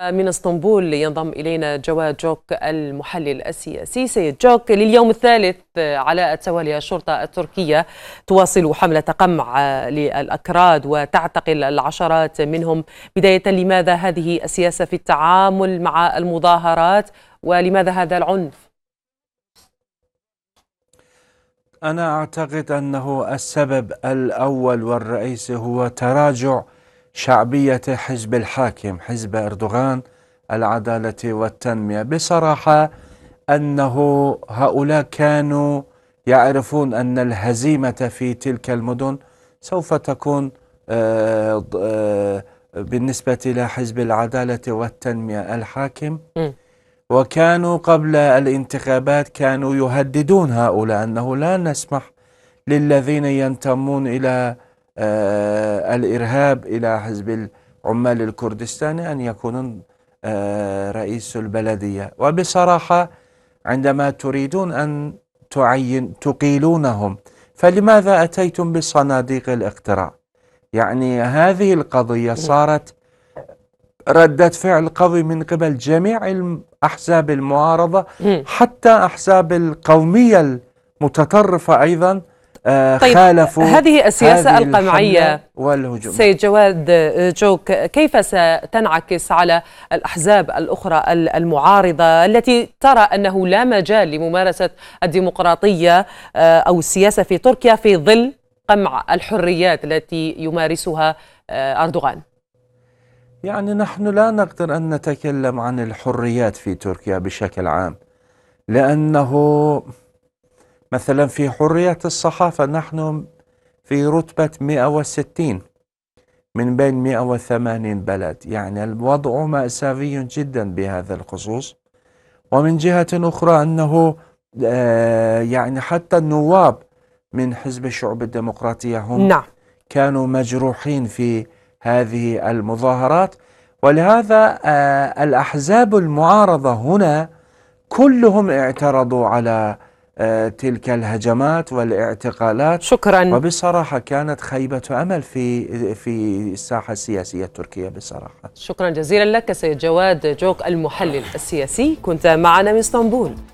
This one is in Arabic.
من اسطنبول ينضم إلينا جواد جوك المحلل السياسي سيد جوك لليوم الثالث على التوالي الشرطة التركية تواصل حملة قمع للأكراد وتعتقل العشرات منهم بداية لماذا هذه السياسة في التعامل مع المظاهرات ولماذا هذا العنف؟ أنا أعتقد أنه السبب الأول والرئيسي هو تراجع شعبية حزب الحاكم حزب أردوغان العدالة والتنمية بصراحة أنه هؤلاء كانوا يعرفون أن الهزيمة في تلك المدن سوف تكون آه، آه، بالنسبة لحزب العدالة والتنمية الحاكم وكانوا قبل الانتخابات كانوا يهددون هؤلاء أنه لا نسمح للذين ينتمون إلى آه، الإرهاب إلى حزب العمال الكردستاني أن يكون آه، رئيس البلدية وبصراحة عندما تريدون أن تعين تقيلونهم فلماذا أتيتم بصناديق الاقتراع يعني هذه القضية نعم. صارت ردة فعل قوي من قبل جميع أحزاب المعارضة حتى أحزاب القومية المتطرفة أيضا آه، طيب خالفوا هذه السياسة هذه القمعية والهجوم سيد جواد آه، جوك كيف ستنعكس على الأحزاب الأخرى المعارضة التي ترى أنه لا مجال لممارسة الديمقراطية آه، أو السياسة في تركيا في ظل قمع الحريات التي يمارسها أردوغان يعني نحن لا نقدر أن نتكلم عن الحريات في تركيا بشكل عام لأنه مثلا في حرية الصحافة نحن في رتبة 160 من بين 180 بلد يعني الوضع مأساوي جدا بهذا الخصوص ومن جهة أخرى أنه آه، يعني حتى النواب من حزب الشعوب الديمقراطية هم نعم. كانوا مجروحين في هذه المظاهرات ولهذا آه، الأحزاب المعارضة هنا كلهم اعترضوا على آه، تلك الهجمات والاعتقالات شكرا وبصراحة كانت خيبة أمل في في الساحة السياسية التركية بصراحة شكرا جزيلا لك سيد جواد جوك المحلل السياسي كنت معنا من اسطنبول